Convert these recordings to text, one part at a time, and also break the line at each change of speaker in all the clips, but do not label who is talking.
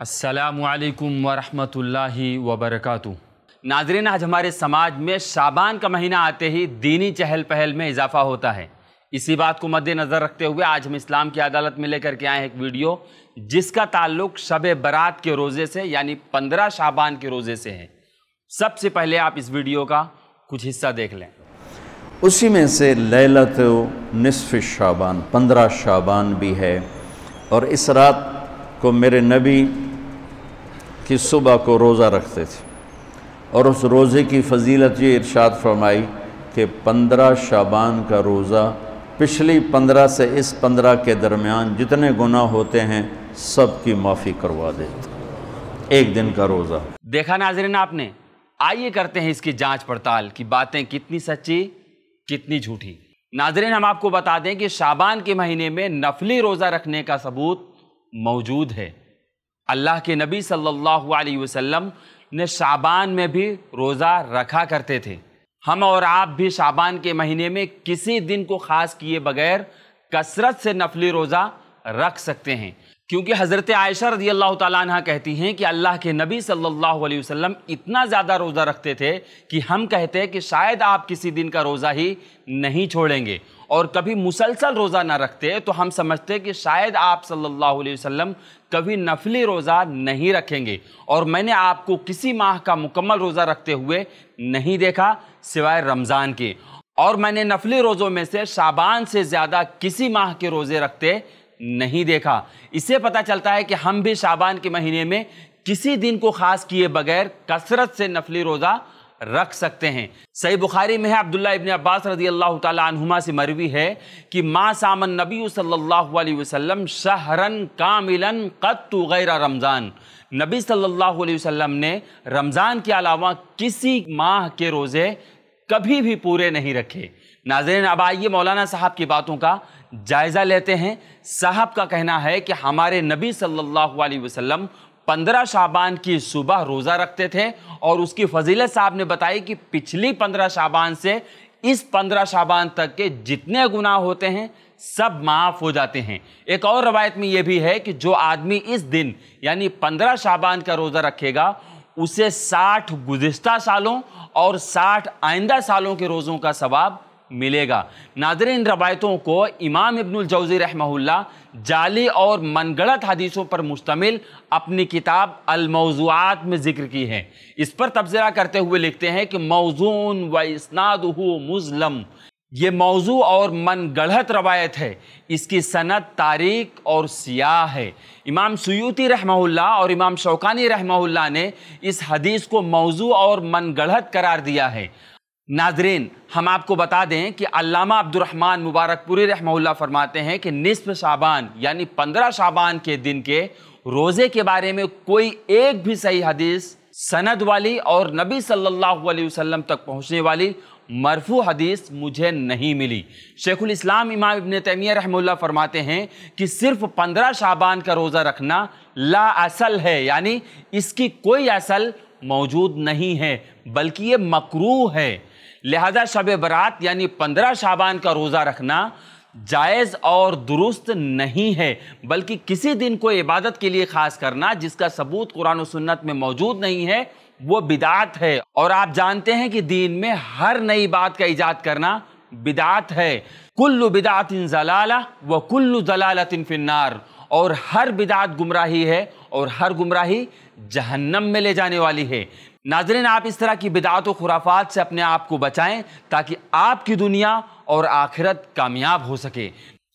असलकम वरहमतुल्लाहि वबरक नाजरीन आज हमारे समाज में शाबान का महीना आते ही दीनी चहल पहल में इजाफा होता है इसी बात को मद्देनज़र रखते हुए आज हम इस्लाम की अदालत में लेकर के आए एक वीडियो जिसका ताल्लुक शब बरात के रोज़े से यानी पंद्रह शाबान के रोज़े से है सबसे पहले आप इस वीडियो का कुछ हिस्सा देख लें उसी में से लैलत नसफ़ शाबान पंद्रह शाबान भी है और इस रात को मेरे नबी की सुबह को रोज़ा रखते थे और उस रोज़े की फजीलत ये इरशाद फरमाई कि पंद्रह शाबान का रोज़ा पिछली पंद्रह से इस पंद्रह के दरमियान जितने गुना होते हैं सब की माफ़ी करवा देते एक दिन का रोज़ा देखा नाजरन आपने आइए करते हैं इसकी जांच पड़ताल की बातें कितनी सच्ची कितनी झूठी नाजरन हम आपको बता दें कि शाबान के महीने में नफली रोज़ा रखने का सबूत मौजूद है अल्लाह के नबी सल्लल्लाहु अलैहि वसल्लम ने शाबान में भी रोज़ा रखा करते थे हम और आप भी शाबान के महीने में किसी दिन को ख़ास किए बगैर कसरत से नफली रोज़ा रख सकते हैं क्योंकि हज़रत आयशा रजी अल्लाह तह कहती हैं कि अल्लाह के नबी सल्लल्लाहु अलैहि वसल्लम इतना ज़्यादा रोज़ा रखते थे कि हम कहते हैं कि शायद आप किसी दिन का रोज़ा ही नहीं छोड़ेंगे और कभी मुसलसल रोज़ा ना रखते तो हम समझते कि शायद आप सल्लल्लाहु अलैहि वसल्लम कभी नफली रोज़ा नहीं रखेंगे और मैंने आपको किसी माह का मुकम्मल रोज़ा रखते हुए नहीं देखा सिवाय रमज़ान के और मैंने नफली रोज़ों में से शाबान से ज़्यादा किसी माह के रोज़े रखते नहीं देखा इससे पता चलता है कि हम भी शाबान के महीने में किसी दिन को खास किए बगैर कसरत से नफली रोज़ा रख सकते हैं सही बुखारी में है अब्दुल्ला इबन अब्बास रजी अल्लाह तुमा से मरवी है कि माँ सामन नबी सल्लल्लाहु अलैहि वसल्लम शहरन कामिलन कत गैर रमज़ान नबी सल्लल्लाहु अलैहि वसल्लम ने रमज़ान के अलावा किसी माह के रोज़े कभी भी पूरे नहीं रखे नाजरन अब आइए मौलाना साहब की बातों का जायज़ा लेते हैं साहब का कहना है कि हमारे नबी सल्लल्लाहु अलैहि वसल्लम पंद्रह शाबान की सुबह रोज़ा रखते थे और उसकी फजीलत साहब ने बताई कि पिछली पंद्रह शाबान से इस पंद्रह शाबान तक के जितने गुनाह होते हैं सब माफ़ हो जाते हैं एक और रवायत में यह भी है कि जो आदमी इस दिन यानी पंद्रह शाबान का रोज़ा रखेगा उसे साठ गुज्त सालों और साठ आइंदा सालों के रोज़ों का सवाब मिलेगा इन रवायतों को इमाम इबनुल जौज़ी रहमहुल्ला जाली और मनगढ़त हदीसों पर मुश्तमिल अपनी किताब अलमौज़ूआत में ज़िक्र की है इस पर तबसरा करते हुए लिखते हैं कि मौजून व इसनाद मुजलम ये मौजू और मनगढ़त रवायत है इसकी सनत तारीख और सियाह है इमाम सयूती रहमहुल्ला और इमाम शौकानी रहमहुल्ला ने इस हदीस को मौजू और मनगढ़त करार दिया है नाजरीन हम आपको बता दें कि अलामा अब्दुलरहमान मुबारकपुरी रहमहुल्ला फरमाते हैं कि निसफ शाबान यानी पंद्रह शाबान के दिन के रोज़े के बारे में कोई एक भी सही हदीस सनद वाली और नबी सल्लल्लाहु अलैहि वसल्लम तक पहुंचने वाली मरफू हदीस मुझे नहीं मिली शेखुल इस्लाम इमाम इबन तैमिया रहमुल्ला फरमाते हैं कि सिर्फ पंद्रह शाबान का रोज़ा रखना ला असल है यानी इसकी कोई असल मौजूद नहीं है बल्कि ये मकरू है लिहाजा शब बरात यानी पंद्रह शाबान का रोज़ा रखना जायज़ और दुरुस्त नहीं है बल्कि किसी दिन को इबादत के लिए ख़ास करना जिसका सबूत कुरान और सुन्नत में मौजूद नहीं है वो बिदात है और आप जानते हैं कि दीन में हर नई बात का ईजाद करना बिदात है कुल्लु बिदात इन जलाला व कुल्लु जलालत इन फिन्नार और हर बिदात गुमराही है और हर गुमराही जहन्नम में ले जाने वाली है नाजरीन आप इस तरह की बिदात व खुराफात से अपने आप को बचाएं ताकि आपकी दुनिया और आखिरत कामयाब हो सके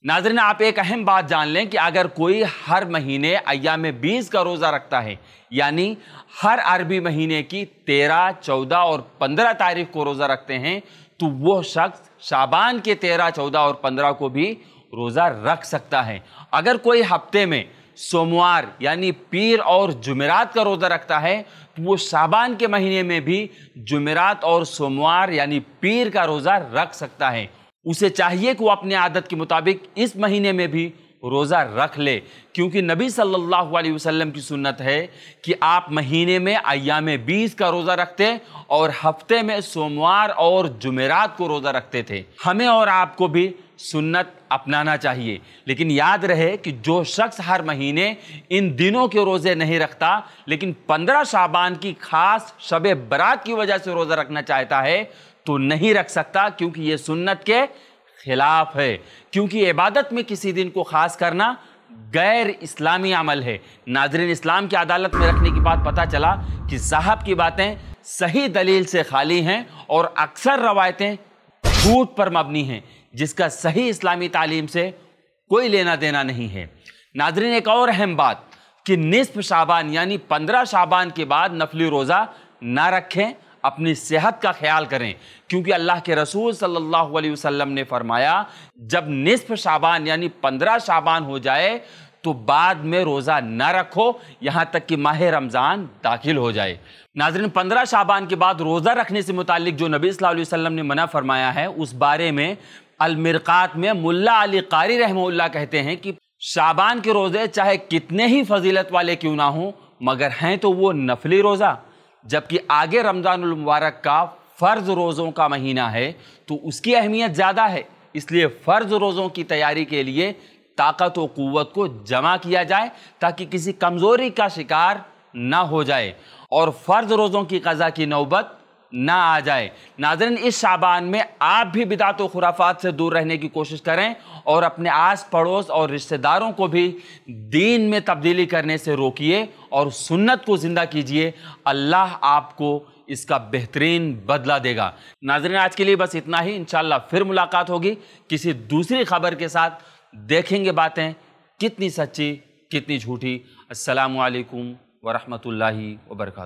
नाजरीन आप एक अहम बात जान लें कि अगर कोई हर महीने अयाम बीस का रोज़ा रखता है यानी हर अरबी महीने की तेरह चौदह और पंद्रह तारीख को रोज़ा रखते हैं तो वह शख्स शाबान के तेरह चौदह और पंद्रह को भी रोज़ा रख सकता है अगर कोई हफ्ते में सोमवार यानी पीर और जुमेरात का रोज़ा रखता है तो वो शाबान के महीने में भी जुमेरात और सोमवार यानी पीर का रोज़ा रख सकता है उसे चाहिए कि वो अपने आदत के मुताबिक इस महीने में भी रोज़ा रख ले क्योंकि नबी सल्लल्लाहु अलैहि वसल्लम की सुन्नत है कि आप महीने में अयाम बीस का रोज़ा रखते और हफ्ते में सोमवार और जुमेरात को रोज़ा रखते थे हमें और आपको भी सुन्नत अपनाना चाहिए लेकिन याद रहे कि जो शख्स हर महीने इन दिनों के रोज़े नहीं रखता लेकिन पंद्रह शाबान की खास शब बरात की वजह से रोज़ा रखना चाहता है तो नहीं रख सकता क्योंकि ये सुन्नत के खिलाफ है क्योंकि इबादत में किसी दिन को ख़ास करना गैर इस्लामी अमल है नाजरीन इस्लाम की अदालत में रखने के बाद पता चला कि साहब की बातें सही दलील से खाली हैं और अक्सर रवायतें झूठ पर मबनी हैं जिसका सही इस्लामी तालीम से कोई लेना देना नहीं है नाजरीन एक और अहम बात कि निसफ शाबान यानी पंद्रह शाबान के बाद नफली रोज़ा ना रखें अपनी सेहत का ख्याल करें क्योंकि अल्लाह के रसूल सल्लल्लाहु अलैहि वसल्लम ने फरमाया जब निसफ शाबान यानी पंद्रह शाबान हो जाए तो बाद में रोज़ा न रखो यहाँ तक कि माह रमज़ान दाखिल हो जाए नाजरन पंद्रह शाबान के बाद रोज़ा रखने से मुतल जो नबी वसल्लम ने मना फरमाया है उस बारे में अलमरक़ात में मुल्ला अली कारी रहमल्ला कहते हैं कि शाबान के रोज़े चाहे कितने ही फजीलत वाले क्यों ना हों मगर हैं तो वो नफली रोज़ा जबकि आगे मुबारक का फ़र्ज़ रोज़ों का महीना है तो उसकी अहमियत ज़्यादा है इसलिए फ़र्ज़ रोज़ों की तैयारी के लिए ताकत व क़वत को जमा किया जाए ताकि किसी कमज़ोरी का शिकार ना हो जाए और फ़र्ज़ रोज़ों की कज़ा की नौबत ना आ जाए नाजरन इस शाबान में आप भी बिदात खुराफात से दूर रहने की कोशिश करें और अपने आस पड़ोस और रिश्तेदारों को भी दीन में तब्दीली करने से रोकिए और सुन्नत को ज़िंदा कीजिए अल्लाह आपको इसका बेहतरीन बदला देगा नाजरन आज के लिए बस इतना ही इन फिर मुलाकात होगी किसी दूसरी खबर के साथ देखेंगे बातें कितनी सच्ची कितनी झूठी असलकम वरहमल वर्का